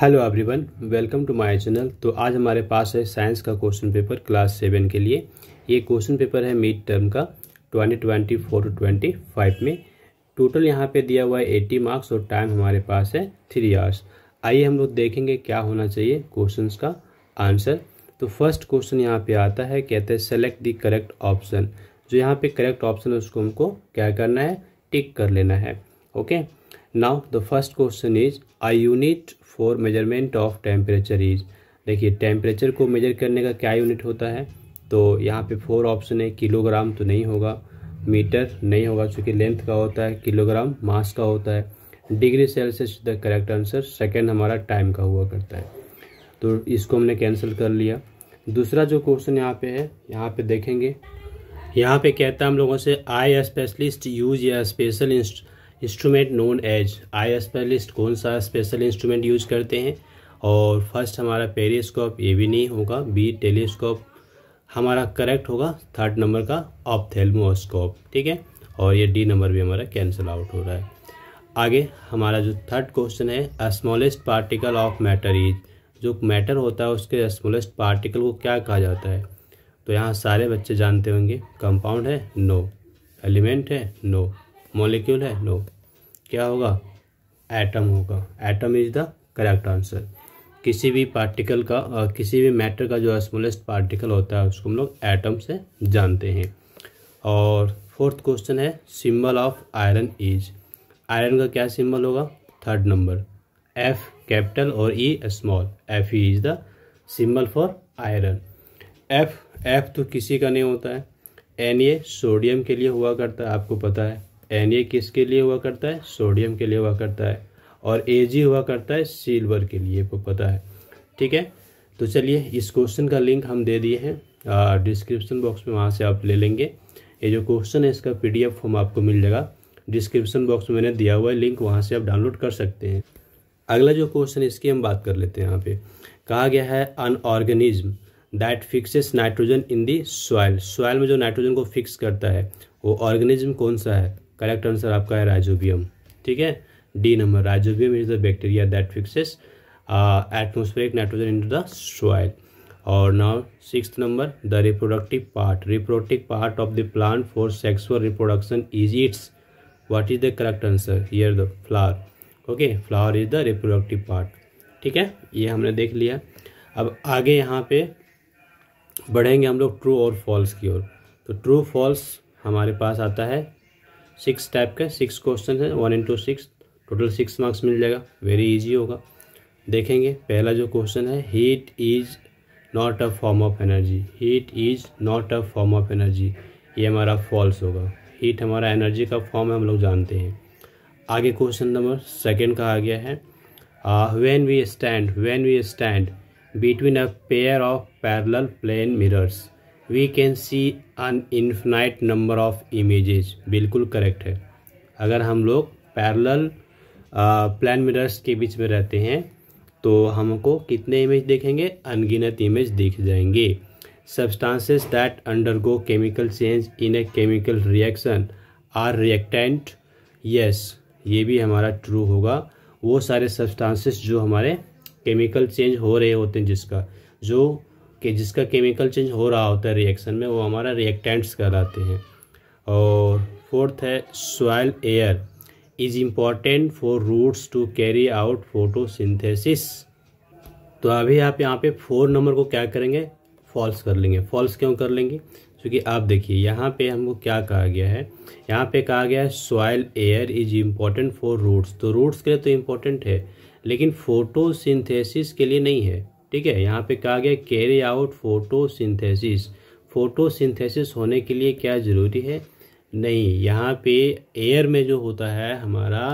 Hello everyone welcome to my channel तो आज हमारे पास है साइंस का क्वेश्चन पेपर क्लास सेवन के लिए ये क्वेश्चन पेपर है मिड टर्म का twenty twenty four to twenty five में टोटल यहाँ पे दिया हुआ है एट्टी मार्क्स और टाइम हमारे पास है थ्री आवर्स आइए हम लोग देखेंगे क्या होना चाहिए क्वेश्चन का आंसर तो फर्स्ट क्वेश्चन यहाँ पे आता है कहते हैं सेलेक्ट द करेक्ट ऑप्शन जो यहाँ पे करेक्ट ऑप्शन है उसको हमको क्या करना है टिक कर लेना है okay okay? Now the first question is I unit for measurement of temperature is देखिए टेम्परेचर को मेजर करने का क्या यूनिट होता है तो यहाँ पे फोर ऑप्शन है किलोग्राम तो नहीं होगा मीटर नहीं होगा चूँकि लेंथ का होता है किलोग्राम मास का होता है degree Celsius the correct answer second हमारा टाइम का हुआ करता है तो इसको हमने कैंसिल कर लिया दूसरा जो क्वेश्चन यहाँ पे है यहाँ पे देखेंगे यहाँ पे कहता है हम लोगों से आई स्पेशलिस्ट यूज या special instrument known as eye specialist कौन सा स्पेशल इंस्ट्रूमेंट यूज करते हैं और फर्स्ट हमारा पेरीस्कोप ये भी नहीं होगा बी टेलीस्कोप हमारा करेक्ट होगा थर्ड नंबर का ऑप्थेलमोस्कोप ठीक है और ये डी नंबर भी हमारा कैंसिल आउट हो रहा है आगे हमारा जो थर्ड क्वेश्चन है smallest particle of matter is जो मैटर होता है उसके स्मॉलेस्ट पार्टिकल को क्या कहा जाता है तो यहाँ सारे बच्चे जानते होंगे कंपाउंड है नो एलिमेंट है नो मॉलिक्यूल है नो क्या होगा एटम होगा atom is the correct answer किसी भी पार्टिकल का आ, किसी भी मैटर का जो स्मॉलेस्ट पार्टिकल होता है उसको हम लोग एटम से जानते हैं और फोर्थ क्वेश्चन है symbol of iron is iron का क्या सिंबल होगा थर्ड नंबर एफ कैपिटल और E small F E is the symbol for iron F F तो किसी का नहीं होता है एन ये सोडियम के लिए हुआ करता है आपको पता है एन ए किसके लिए हुआ करता है सोडियम के लिए हुआ करता है और ए जी हुआ करता है सिल्वर के लिए को पता है ठीक है तो चलिए इस क्वेश्चन का लिंक हम दे दिए हैं डिस्क्रिप्शन बॉक्स में वहाँ से आप ले लेंगे ये जो क्वेश्चन है इसका एफ फॉर्म आपको मिल जाएगा डिस्क्रिप्शन बॉक्स में मैंने दिया हुआ है लिंक वहाँ से आप डाउनलोड कर सकते हैं अगला जो क्वेश्चन है इसकी हम बात कर लेते हैं यहाँ पे कहा गया है an organism that fixes nitrogen in the soil soil में जो नाइट्रोजन को फिक्स करता है वो ऑर्गेनिज्म कौन सा है करेक्ट आंसर आपका है राइजोबियम ठीक है D number rhizobium is the bacteria that fixes atmospheric nitrogen in the soil और now six number the reproductive part reproductive part of the plant for sexual reproduction is it's what is the correct answer here the flower okay flower is the reproductive part ठीक है ये हमने देख लिया अब आगे यहाँ पे बढ़ेंगे हम लोग ट्रू और फॉल्स की ओर तो ट्रू फॉल्स हमारे पास आता है सिक्स टाइप के सिक्स क्वेश्चन है one into six total six marks मिल जाएगा वेरी इजी होगा देखेंगे पहला जो क्वेश्चन है heat is not a form of energy heat is not a form of energy ये हमारा फॉल्स होगा हीट हमारा एनर्जी का फॉर्म है हम लोग जानते हैं आगे क्वेश्चन नंबर सेकेंड कहा गया है when we stand when we stand between a pair of parallel plane mirrors we can see an infinite number of images बिल्कुल करेक्ट है अगर हम लोग पैरल प्लान मिरर्स के बीच में रहते हैं तो हमको कितने इमेज देखेंगे अनगिनत इमेज दिख जाएंगे substances that undergo chemical change in a chemical reaction are reactant yes ये भी हमारा ट्रू होगा वो सारे सब्सटांसेस जो हमारे केमिकल चेंज हो रहे होते हैं जिसका जो कि जिसका केमिकल चेंज हो रहा होता है रिएक्शन में वो हमारा रिएक्टेंट्स कहलाते हैं और फोर्थ है soil air is important for roots to carry out photosynthesis तो अभी आप यहाँ पे फोर नंबर को क्या करेंगे फॉल्स कर लेंगे फॉल्स क्यों कर लेंगे क्योंकि आप देखिए यहाँ पे हमको क्या कहा गया है यहाँ पे कहा गया है soil air is important for roots तो रूट्स के लिए तो इम्पॉर्टेंट है लेकिन फोटोसिंथेसिस के लिए नहीं है ठीक है यहाँ पे कहा गया कैरी आउट फोटोसिंथेसिस फोटोसिंथेसिस होने के लिए क्या ज़रूरी है नहीं यहाँ पे एयर में जो होता है हमारा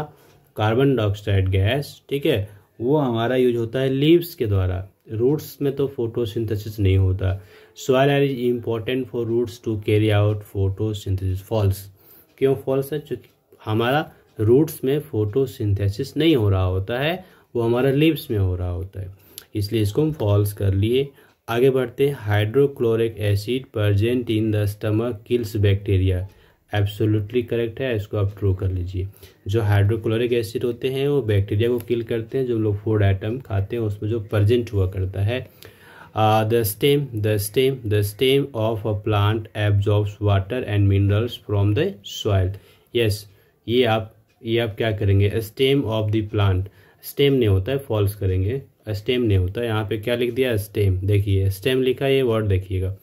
कार्बन डाइऑक्साइड गैस ठीक है वो हमारा यूज होता है लीव्स के द्वारा रूट्स में तो फोटोसिंथेसिस नहीं होता soil air is important for roots to carry out photosynthesis false क्यों फॉल्स है चूँकि हमारा रूट्स में फोटोसिंथेसिस नहीं हो रहा होता है वो हमारा लीव्स में हो रहा होता है इसलिए इसको हम फॉल्स कर लिए आगे बढ़ते hydrochloric acid present in the stomach kills bacteria absolutely correct है इसको आप ट्रू कर लीजिए जो हाइड्रोक्लोरिक एसिड होते हैं वो बैक्टीरिया को किल करते हैं जो लोग फूड आइटम खाते हैं उसमें जो प्रजेंट हुआ करता है the stem the stem the stem of a plant absorbs water and minerals from the soil yes ये आप ये आप क्या करेंगे stem of the plant stem नहीं होता है फॉल्स करेंगे स्टेम नहीं होता यहाँ पे क्या लिख दिया स्टेम देखिए स्टेम लिखा ये वर्ड देखिएगा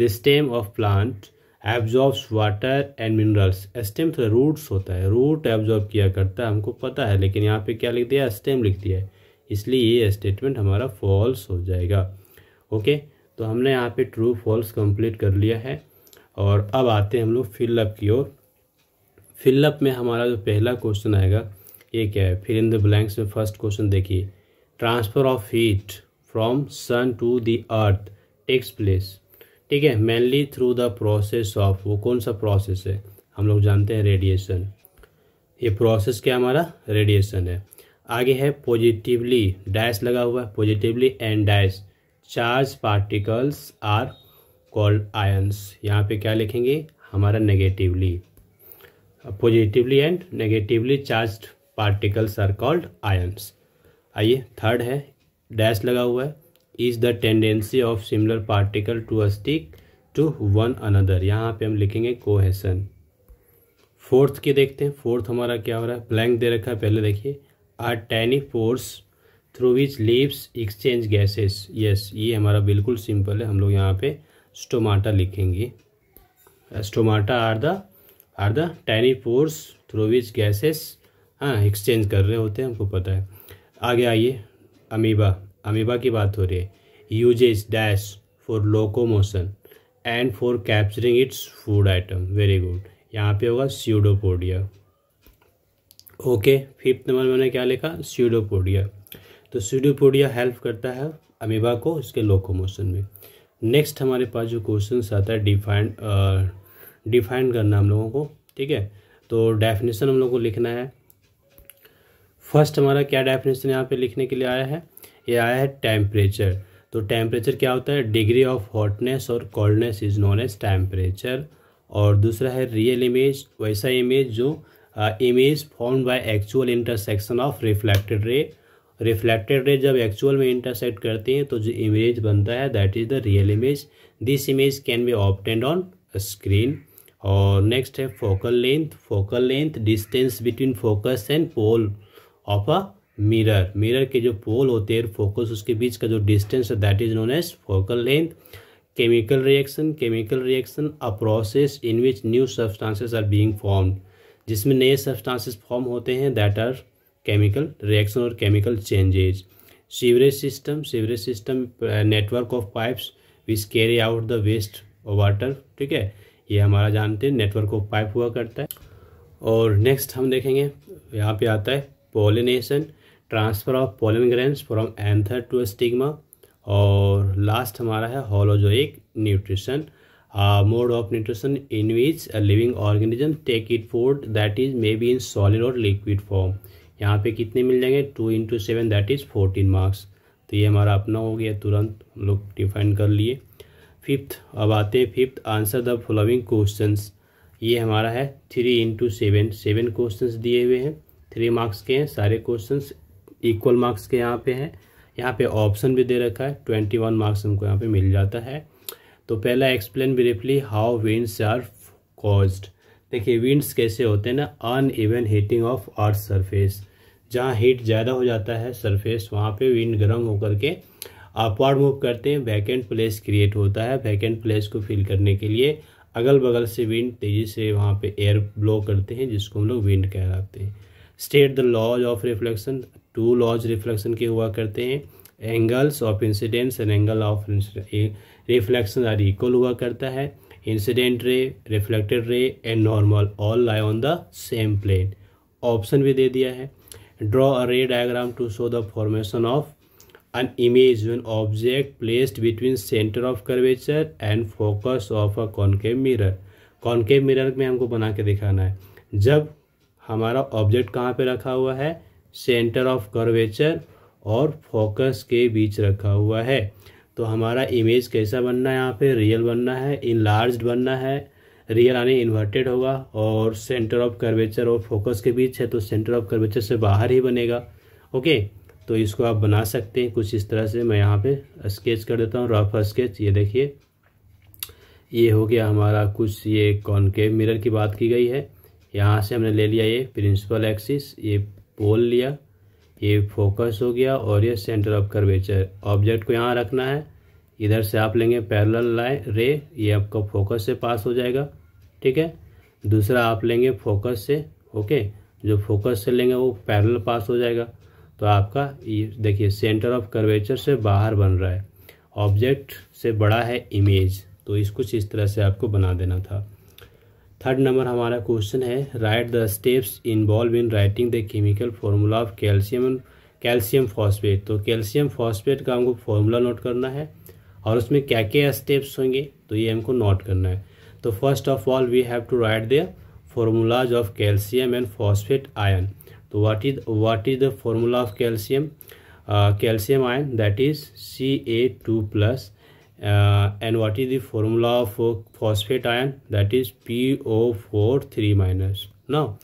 the stem of plant absorbs water and minerals stem थोड़ा रूट्स होता है रूट एब्जॉर्ब किया करता है हमको पता है लेकिन यहाँ पे क्या लिख दिया स्टेम लिख दिया है इसलिए ये स्टेटमेंट हमारा फॉल्स हो जाएगा ओके तो हमने यहाँ पे ट्रू फॉल्स कंप्लीट कर लिया है और अब आते हैं हम लोग फिलअप की ओर फिलअप में हमारा जो पहला क्वेश्चन आएगा ये क्या है फिर इन द ब्लैंक्स में फर्स्ट क्वेश्चन देखिए transfer of heat from sun to the earth takes place ठीक है mainly through the process of वो कौन सा प्रोसेस है हम लोग जानते हैं रेडिएशन ये प्रोसेस क्या हमारा रेडिएशन है आगे है पॉजिटिवली डैश लगा हुआ है positively and dash charge particles are called ions यहाँ पे क्या लिखेंगे हमारा negatively positively and negatively charge particles are called ions आइए थर्ड है डैश लगा हुआ है is the tendency of similar particle to stick to one another यहाँ पे हम लिखेंगे कोहेसन फोर्थ के देखते हैं फोर्थ हमारा क्या हो रहा है ब्लैंक दे रखा है पहले देखिए are tiny pores through which leaves exchange gases yes ये हमारा बिल्कुल सिंपल है हम लोग यहाँ पे स्टोमाटा लिखेंगे stomata are the are the tiny pores through which gases हाँ एक्सचेंज कर रहे होते हैं हमको पता है आगे आइए अमीबा अमीबा की बात हो रही है uses dash for locomotion and for capturing its food item very good यहाँ पे होगा स्यूडोपोडिया ओके फिफ्थ नंबर मैंने क्या लिखा स्यूडोपोडिया तो स्यूडोपोडिया हेल्प करता है अमीबा को इसके लोकोमोशन में नेक्स्ट हमारे पास जो क्वेश्चन आता है डिफाइन डिफाइन uh, करना हम लोगों को ठीक है तो डेफिनेशन हम लोग को लिखना है फर्स्ट हमारा क्या डेफिनेशन यहाँ पे लिखने के लिए आया है ये आया है टेम्परेचर तो टेम्परेचर क्या होता है डिग्री ऑफ हॉटनेस और coldness is known as temperature और दूसरा है रियल इमेज वैसा इमेज जो image form by actual intersection of reflected ray reflected ray जब एक्चुअल में इंटरसेक्ट करते हैं तो जो इमेज बनता है that is the real image this image can be obtained on screen और नेक्स्ट है focal length focal length distance between focus and pole of a mirror mirror के जो पोल होते हैं फोकस उसके बीच का जो डिस्टेंस है that is known as focal length chemical reaction chemical reaction a process in which new substances are being formed जिसमें नए substances फॉर्म होते हैं दैट आर केमिकल रिएक्शन और chemical changes sewerage system sewerage system network of pipes which carry out the waste water ठीक है ये हमारा जानते हैं नेटवर्क ऑफ पाइप हुआ करता है और नेक्स्ट हम देखेंगे यहाँ पे आता है pollination transfer of pollen grains from anther to stigma और लास्ट हमारा है holozoic nutrition mode of nutrition in which a living organism take it food that is may be in solid और लिक्विड फॉर्म यहाँ पे कितने मिल जाएंगे two into seven that is fourteen marks तो ये हमारा अपना हो गया तुरंत हम लोग डिफाइन कर लिए फिफ्थ अब आते हैं fifth answer the following questions ये हमारा है three into seven seven question दिए हुए हैं थ्री मार्क्स के हैं सारे क्वेश्चंस इक्वल मार्क्स के यहाँ पे हैं यहाँ पे ऑप्शन भी दे रखा है ट्वेंटी वन मार्क्स हमको यहाँ पे मिल जाता है तो पहला explain briefly how winds are cause देखिए विंड्स कैसे होते हैं ना uneven heating of earth surface जहाँ हीट ज़्यादा हो जाता है सरफेस वहाँ पे विंड गर्म होकर के अपवार्ड मूव करते हैं वैकेंट प्लेस क्रिएट होता है वैकेंट प्लेस को फिल करने के लिए अगल बगल से विंड तेज़ी से वहाँ पे एयर ब्लो करते हैं जिसको हम लोग विंड कहलाते हैं state the laws of reflection two laws reflection के हुआ करते हैं angles of incidents and angle of reflection are equal हुआ करता है incident ray reflected ray and normal all lie on the same plane option भी दे दिया है draw a ray diagram to show the formation of an image one object placed between centre of curvature and focus of a concave mirror concave mirror में हमको बना के दिखाना है जब हमारा ऑब्जेक्ट कहाँ पे रखा हुआ है सेंटर ऑफ कर्वेचर और फोकस के बीच रखा हुआ है तो हमारा इमेज कैसा बनना है यहाँ पे रियल बनना है इनलार्ज बनना है रियल आने इन्वर्टेड होगा और सेंटर ऑफ कर्वेचर और फोकस के बीच है तो सेंटर ऑफ कर्वेचर से बाहर ही बनेगा ओके तो इसको आप बना सकते हैं कुछ इस तरह से मैं यहाँ पे स्केच कर देता हूँ रफ स्केच ये देखिए ये हो गया हमारा कुछ ये कॉन्केव मिरर की बात की गई है यहाँ से हमने ले लिया ये प्रिंसिपल एक्सिस ये पोल लिया ये फोकस हो गया और ये सेंटर ऑफ कर्वेचर ऑब्जेक्ट को यहाँ रखना है इधर से आप लेंगे पैरल लाइन रे ये आपका फोकस से पास हो जाएगा ठीक है दूसरा आप लेंगे फोकस से ओके जो फोकस से लेंगे वो पैरल पास हो जाएगा तो आपका ये देखिए सेंटर ऑफ कर्वेचर से बाहर बन रहा है ऑब्जेक्ट से बड़ा है इमेज तो इस कुछ इस तरह से आपको बना देना था थर्ड नंबर हमारा क्वेश्चन है write the steps involve in writing the chemical formula of calcium calcium phosphate तो कैल्शियम फॉस्फेट का हमको फॉर्मूला नोट करना है और उसमें क्या क्या स्टेप्स होंगे तो ये हमको नोट करना है तो first of all we have to write the formulas of calcium and phosphate ion तो what is what is the formula of calcium calcium ion that is C A two plus uh, and what is the formula for phosphate ion that is PO43 minus now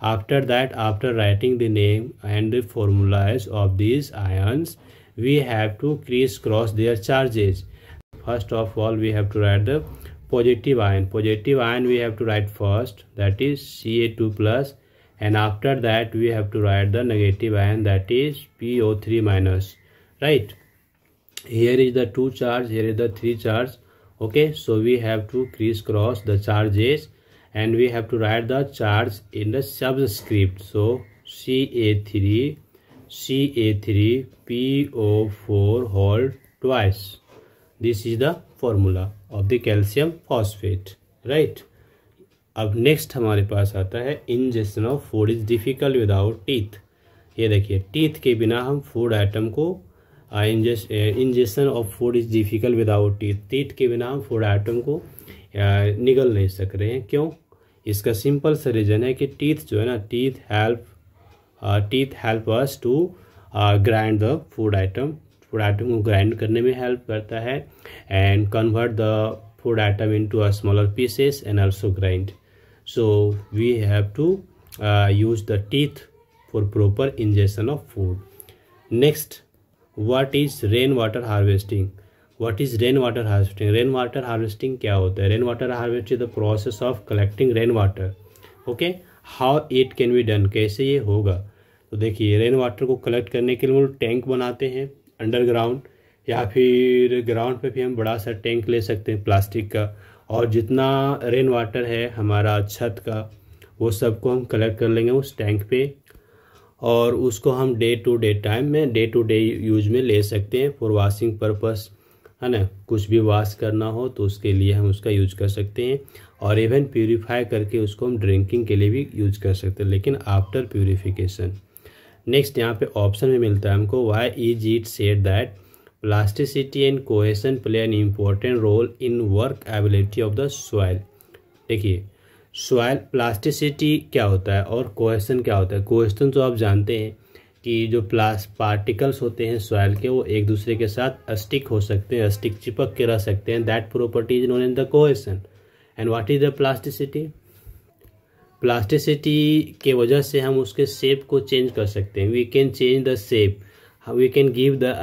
after that after writing the name and the formulas of these ions we have to crisscross their charges first of all we have to write the positive ion positive ion we have to write first that is ca2 plus and after that we have to write the negative ion that is po3 minus right here is the two charge here is the three charge okay so we have to criss cross the charges and we have to write the charge in the subscript so ca3 ca3 po4 hold twice this is the formula of the calcium phosphate right अब next हमारे पास आता है ingestion of food is difficult without teeth ये देखिए teeth के बिना हम फूड आइटम को ingestion of food is difficult without teeth teeth के बिना हम फूड आइटम को निगल नहीं सक रहे हैं क्यों इसका सिंपल सा रीज़न है कि टीथ जो है ना teeth help teeth help us to grind the food item food item को ग्राइंड करने में हेल्प करता है and convert the food item into a smaller pieces and also grind so we have to use the teeth for proper ingestion of food next what is rain water harvesting what is rain water harvesting rain water harvesting क्या होता है rain water harvest is the process of collecting rain water okay how it can be done कैसे ये होगा तो देखिए rain water को collect करने के लिए हम लोग टैंक बनाते हैं अंडरग्राउंड या फिर ग्राउंड पे भी हम बड़ा सा टैंक ले सकते हैं प्लास्टिक का और जितना रेन वाटर है हमारा छत का वो सबको हम कलेक्ट कर लेंगे उस टैंक पे और उसको हम डे टू डे टाइम में डे टू डे यूज में ले सकते हैं फॉर वॉशिंग पर्पस है ना कुछ भी वॉश करना हो तो उसके लिए हम उसका यूज कर सकते हैं और इवन प्योरीफाई करके उसको हम ड्रिंकिंग के लिए भी यूज कर सकते हैं लेकिन आफ्टर प्योरीफिकेशन नेक्स्ट यहाँ पे ऑप्शन में मिलता है हमको why is it said that plasticity and cohesion play an important role in work ability of the soil देखिए सॉयल प्लास्टिसिटी क्या होता है और कोहेसन क्या होता है कोहेसन तो आप जानते हैं कि जो प्लास पार्टिकल्स होते हैं सॉयल के वो एक दूसरे के साथ अस्टिक हो सकते हैं अस्टिक चिपक के रह सकते हैं that property is known in the cohesion and what is the plasticity plasticity के वजह से हम उसके शेप को चेंज कर सकते हैं we can change the shape we can give the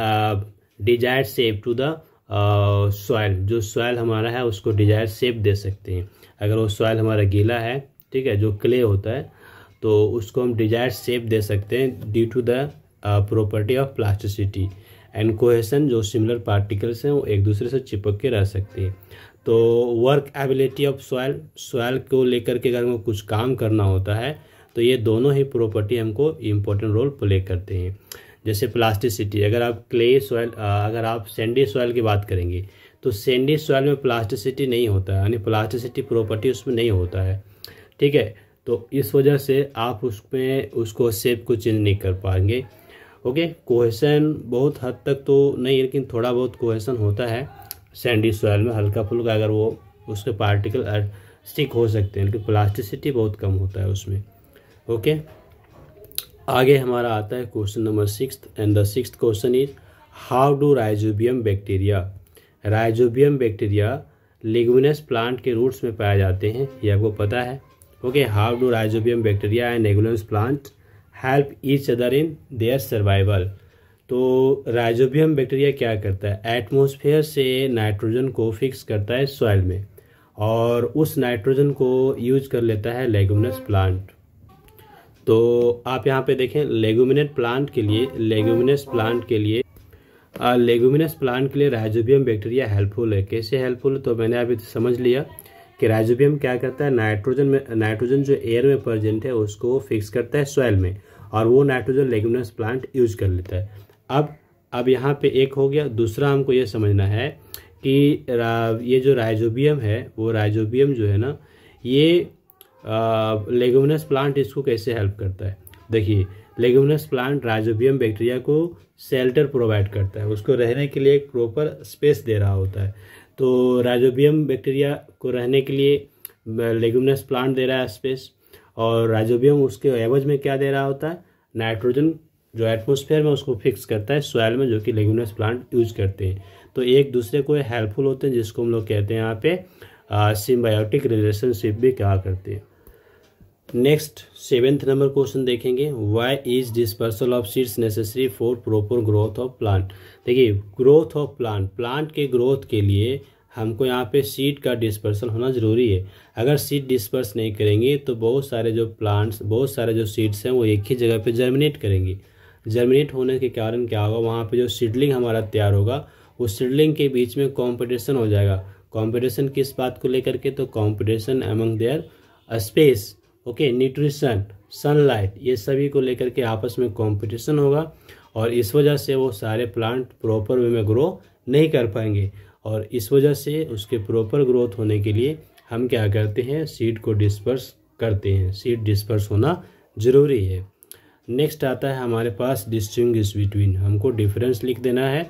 desired shape to the soil जो सॉयल हमारा है उसको डिजायर सेप दे सकते हैं अगर वो सॉयल हमारा गीला है ठीक है जो क्ले होता है तो उसको हम डिजायर सेप दे सकते हैं due to the property of plasticity and cohesion जो सिमिलर पार्टिकल्स हैं वो एक दूसरे से चिपक के रह सकते हैं तो work ability of soil soil को लेकर के अगर हमको कुछ काम करना होता है तो ये दोनों ही प्रॉपर्टी हमको इम्पोर्टेंट रोल प्ले करते हैं जैसे प्लास्टिसिटी अगर आप क्ले सॉयल अगर आप सैंडी सॉयल की बात करेंगे तो सैंडी सॉयल में प्लास्टिसिटी नहीं होता है यानी प्लास्टिसिटी प्रॉपर्टी उसमें नहीं होता है ठीक है तो इस वजह से आप उसमें उसको सेप को चेंज नहीं कर पाएंगे ओके कोहेसन बहुत हद तक तो नहीं लेकिन थोड़ा बहुत कोहेसन होता है सैंडी सॉयल में हल्का फुल्का अगर वो उसके पार्टिकल स्टिक हो सकते हैं लेकिन प्लास्टिसिटी बहुत कम होता है उसमें ओके आगे हमारा आता है question number six and the six question is how do rhizobium bacteria rhizobium bacteria leguminous plant के रूट्स में पाए जाते हैं ये आपको पता है okay how do rhizobium bacteria and leguminous plant help each other in their survival तो राइजोबियम बैक्टीरिया क्या करता है एटमोसफेयर से नाइट्रोजन को फिक्स करता है सॉइल में और उस नाइट्रोजन को यूज कर लेता है लेगुनस प्लांट तो आप यहाँ पे देखें लेगुमिनेट प्लांट के लिए लेगुमिनस प्लांट के लिए लेगुमिनस प्लांट के लिए राइजोबियम बैक्टीरिया हेल्पफुल है कैसे हेल्पफुल तो मैंने अभी तो समझ लिया कि राइजोबियम क्या करता है नाइट्रोजन में नाइट्रोजन जो एयर में प्रजेंट है उसको वो फिक्स करता है सॉयल में और वो नाइट्रोजन लेगुमिनस प्लांट यूज कर लेता है अब अब यहाँ पे एक हो गया दूसरा हमको ये समझना है कि ये जो राइजोबियम है वो राइजोबियम जो है ना ये लेगोमिनस प्लांट इसको कैसे हेल्प करता है देखिए लेगोमिनस प्लांट राइजोबियम बैक्टीरिया को सेल्टर प्रोवाइड करता है उसको रहने के लिए एक प्रॉपर स्पेस दे रहा होता है तो राइजोबियम बैक्टीरिया को रहने के लिए लेगोमिनस प्लांट दे रहा है स्पेस और राइजोबियम उसके एवज में क्या दे रहा होता है नाइट्रोजन जो एटमोसफेयर में उसको फिक्स करता है सॉयल में जो कि लेगोमिनस प्लांट यूज करते हैं तो एक दूसरे को हेल्पफुल होते हैं जिसको हम लोग कहते हैं यहाँ पे सिम्बायोटिक रिलेशनशिप भी कहा करते हैं नेक्स्ट सेवेंथ नंबर क्वेश्चन देखेंगे why is dispersal of seeds necessary for proper growth of plant देखिए ग्रोथ ऑफ प्लांट प्लांट के ग्रोथ के लिए हमको यहाँ पे सीड का डिस्पर्सल होना ज़रूरी है अगर सीड डिस्पर्स नहीं करेंगे तो बहुत सारे जो प्लांट्स बहुत सारे जो सीड्स हैं वो एक ही जगह पे जर्मिनेट करेंगे जर्मिनेट होने के कारण क्या होगा वहाँ पे जो सीडलिंग हमारा तैयार होगा उस सीडलिंग के बीच में कॉम्पिटिशन हो जाएगा कॉम्पिटिशन किस बात को लेकर के तो competition among their space okay nutrition sunlight ये सभी को लेकर के आपस में कंपटीशन होगा और इस वजह से वो सारे प्लांट प्रॉपर वे में ग्रो नहीं कर पाएंगे और इस वजह से उसके प्रॉपर ग्रोथ होने के लिए हम क्या करते हैं सीड को डिस्पर्स करते हैं सीड डिस्पर्स होना ज़रूरी है नेक्स्ट आता है हमारे पास डिस्टिंग बिटवीन हमको डिफरेंस लिख देना है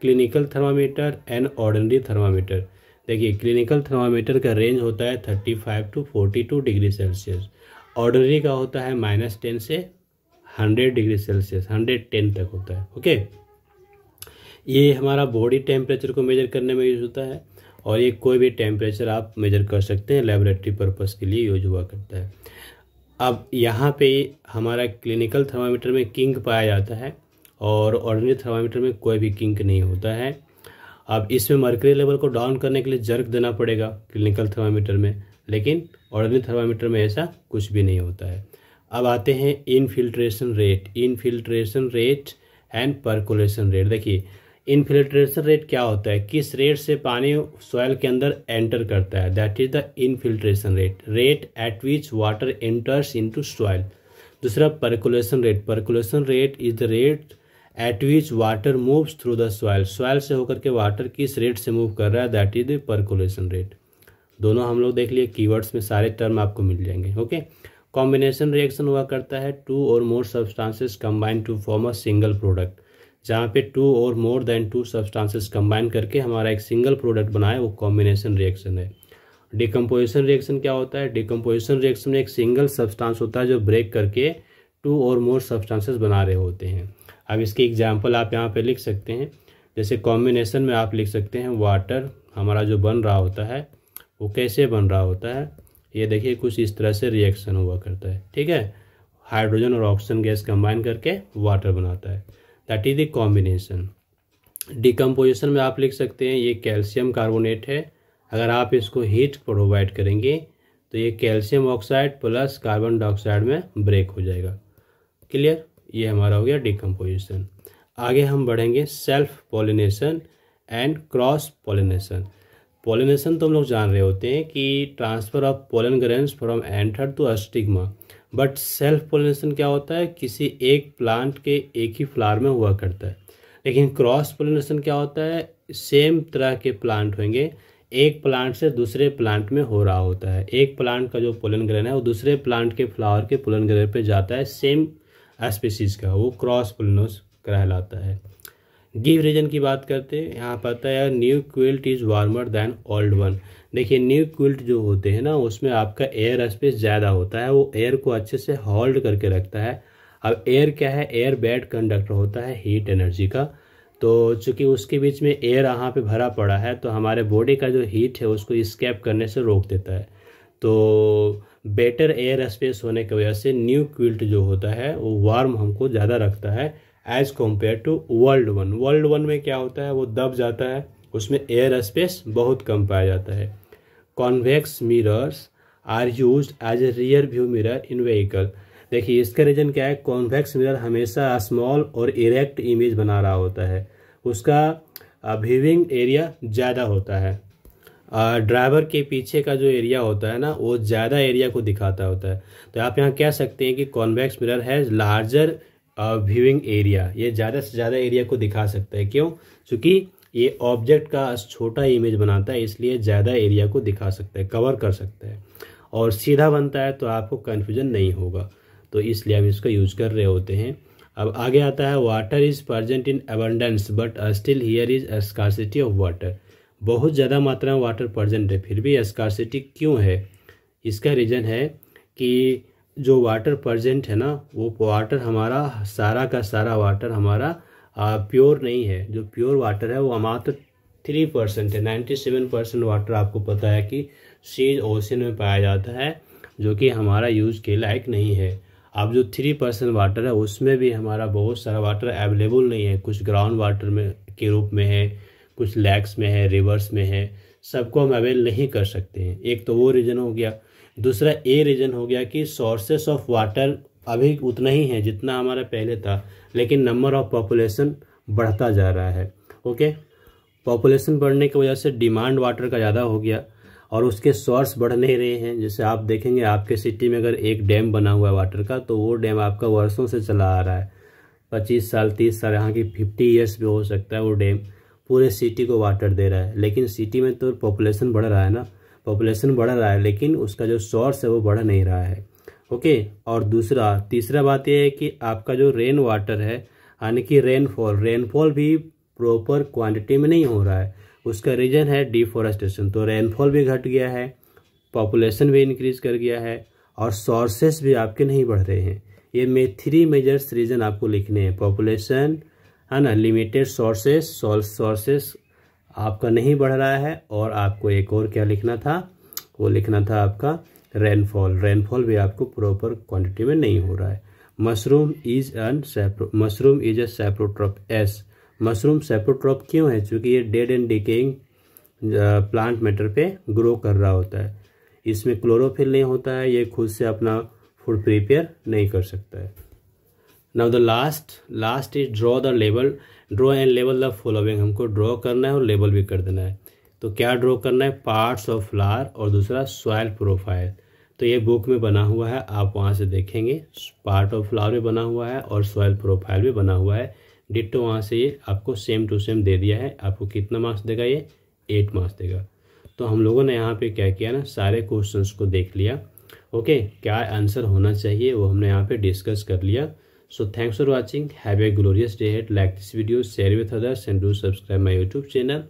clinical thermometer and ordinary thermometer देखिए क्लिनिकल थर्मामीटर का रेंज होता है thirty five to forty two degree Celsius ordinary का होता है माइनस टेन से hundred degree Celsius hundred ten तक होता है ओके ये हमारा बॉडी टेम्परेचर को मेजर करने में यूज होता है और ये कोई भी टेम्परेचर आप मेजर कर सकते हैं लेबोरेटरी पर्पज़ के लिए यूज हुआ करता है अब यहाँ पे हमारा क्लिनिकल थर्मामीटर में किंक पाया जाता है और ऑर्डनरी थर्मामीटर में कोई भी किंक नहीं होता है अब इसमें मर्करी लेवल को डाउन करने के लिए जर्क देना पड़ेगा क्लिनिकल थर्मामीटर में लेकिन ऑर्डनरी थर्मामीटर में ऐसा कुछ भी नहीं होता है अब आते हैं infiltration rate infiltration rate and percolation rate देखिए इनफिल्ट्रेशन रेट क्या होता है किस रेट से पानी सॉयल के अंदर एंटर करता है that is the infiltration rate rate at which water enters into soil दूसरा percolation rate percolation rate is the rate at which water moves through the soil soil से होकर के वाटर किस रेट से मूव कर रहा है दैट इज परकुलेशन रेट दोनों हम लोग देख लिए कीवर्ड्स में सारे टर्म आपको मिल जाएंगे ओके कॉम्बिनेशन रिएक्शन हुआ करता है टू और more substances combine to form a single product जहाँ पे टू और more than two substances combine करके हमारा एक सिंगल प्रोडक्ट बनाए वो कॉम्बिनेशन रिएक्शन है डिकम्पोजिशन रिएक्शन क्या होता है डिकम्पोजिशन रिएक्शन में एक सिंगल सब्सटांस होता है जो ब्रेक करके टू और मोर सब्सटांसेस बना रहे होते हैं अब इसके एग्जाम्पल आप यहाँ पे लिख सकते हैं जैसे कॉम्बिनेशन में आप लिख सकते हैं वाटर हमारा जो बन रहा होता है वो कैसे बन रहा होता है ये देखिए कुछ इस तरह से रिएक्शन हुआ करता है ठीक है हाइड्रोजन और ऑक्सीजन गैस कंबाइन करके वाटर बनाता है that is the combination decomposition में आप लिख सकते हैं ये कैल्शियम कार्बोनेट है अगर आप इसको हीट प्रोवाइड करेंगे तो ये calcium oxide plus carbon dioxide में ब्रेक हो जाएगा क्लियर ये हमारा हो गया डिकम्पोजिशन आगे हम बढ़ेंगे self pollination and cross pollination pollination तो हम लोग जान रहे होते हैं कि transfer of pollen grains from anther to a stigma but self pollination क्या होता है किसी एक प्लांट के एक ही फ्लावर में हुआ करता है लेकिन क्रॉस पोलिनेशन क्या होता है सेम तरह के प्लांट होंगे एक प्लांट से दूसरे प्लांट में हो रहा होता है एक प्लांट का जो पोलन ग्रेन है वो दूसरे प्लांट के फ्लावर के पोलन ग्रेन पे जाता है सेम एस्पीसीज का वो क्रॉस पुलनोस कहलाता है गिव रीजन की बात करते हैं यहाँ पर आता है new quilt is warmer than old one देखिए न्यू क्विल्ट जो होते हैं ना उसमें आपका एयर स्पेस ज़्यादा होता है वो एयर को अच्छे से होल्ड करके रखता है अब एयर क्या है एयर बैड कंडक्टर होता है हीट एनर्जी का तो चूँकि उसके बीच में एयर यहाँ पे भरा पड़ा है तो हमारे बॉडी का जो हीट है उसको स्केप करने से रोक देता है तो बेटर एयर स्पेस होने की वजह से न्यू क्विल्ट जो होता है वो वार्म हमको ज़्यादा रखता है as compare to world one world one में क्या होता है वो दब जाता है उसमें एयर स्पेस बहुत कम पाया जाता है convex mirrors are use as a rear view mirror in vehicle देखिए इसका रीज़न क्या है कॉन्वेक्स मिरर हमेशा स्मॉल और इरेक्ट इमेज बना रहा होता है उसका व्यूविंग एरिया ज़्यादा होता है ड्राइवर के पीछे का जो एरिया होता है ना वो ज़्यादा एरिया को दिखाता होता है तो आप यहाँ कह सकते हैं कि convex mirror has larger viewing area ये ज़्यादा से ज़्यादा एरिया को दिखा सकता है क्यों चूँकि ये ऑब्जेक्ट का छोटा इमेज बनाता है इसलिए ज़्यादा एरिया को दिखा सकता है कवर कर सकता है और सीधा बनता है तो आपको कन्फ्यूजन नहीं होगा तो इसलिए हम इसका यूज कर रहे होते हैं अब आगे आता है water is present in abundance but still here is scarcity of water बहुत ज़्यादा मात्रा में वाटर प्रजेंट है फिर भी स्कारसिटी क्यों है इसका रीज़न है कि जो वाटर प्रजेंट है ना वो वाटर हमारा सारा का सारा वाटर हमारा आ, प्योर नहीं है जो प्योर वाटर है वो मात्र थ्री परसेंट है नाइन्टी सेवन परसेंट वाटर आपको पता है कि सीज ओशन में पाया जाता है जो कि हमारा यूज़ के लायक नहीं है अब जो थ्री परसेंट वाटर है उसमें भी हमारा बहुत सारा वाटर अवेलेबल नहीं है कुछ ग्राउंड वाटर में के रूप में है कुछ लैक्स में है रिवर्स में है सबको हम अवेल नहीं कर सकते हैं एक तो वो रीज़न हो गया दूसरा ए रीज़न हो गया कि सोर्सेस ऑफ वाटर अभी उतना ही है जितना हमारा पहले था लेकिन नंबर ऑफ पॉपुलेशन बढ़ता जा रहा है ओके पॉपुलेशन बढ़ने की वजह से डिमांड वाटर का ज़्यादा हो गया और उसके सोर्स बढ़ नहीं रहे हैं जैसे आप देखेंगे आपके सिटी में अगर एक डैम बना हुआ है वाटर का तो वो डैम आपका वर्षों से चला आ रहा है पच्चीस साल तीस साल यहाँ की फिफ्टी ईयर्स भी हो सकता है वो डैम पूरे सिटी को वाटर दे रहा है लेकिन सिटी में तो पॉपुलेशन बढ़ रहा है ना पॉपुलेशन बढ़ रहा है लेकिन उसका जो सोर्स है वो बढ़ नहीं रहा है ओके और दूसरा तीसरा बात यह है कि आपका जो रेन वाटर है यानी कि रेनफॉल रेनफॉल भी प्रॉपर क्वांटिटी में नहीं हो रहा है उसका रीज़न है डिफॉरेस्टेशन तो रेनफॉल भी घट गया है पॉपुलेशन भी इंक्रीज कर गया है और सोर्सेस भी आपके नहीं बढ़ रहे हैं ये मे थ्री मेजर्स रीज़न आपको लिखने हैं पॉपुलेशन है ना लिमिटेड सोर्सेस सोर्सेस आपका नहीं बढ़ रहा है और आपको एक और क्या लिखना था वो लिखना था आपका रेनफॉल रेनफॉल भी आपको प्रॉपर क्वांटिटी में नहीं हो रहा है mushroom is an sapro mushroom is a saprotrophs mushroom saprotroph क्यों है क्योंकि ये dead and decaying plant matter पे ग्रो कर रहा होता है इसमें क्लोरोफिल नहीं होता है ये खुद से अपना फूड प्रिपेयर नहीं कर सकता है now the last last is draw the label draw and label the following हमको ड्रॉ करना है और लेबल भी कर देना है तो क्या ड्रॉ करना है पार्ट्स ऑफ फ्लावर और दूसरा सॉयल प्रोफाइल तो ये बुक में बना हुआ है आप वहाँ से देखेंगे पार्ट ऑफ फ्लावर भी बना हुआ है और सॉयल प्रोफाइल भी बना हुआ है डिट्टो तो वहाँ से ये आपको सेम टू सेम दे दिया है आपको कितना मार्क्स देगा ये एट मार्क्स देगा तो हम लोगों ने यहाँ पे क्या किया ना सारे क्वेश्चंस को देख लिया ओके क्या आंसर होना चाहिए वो हमने यहाँ पे डिस्कस कर लिया so thanks for watching have a glorious day like this video share with others and do subscribe my youtube channel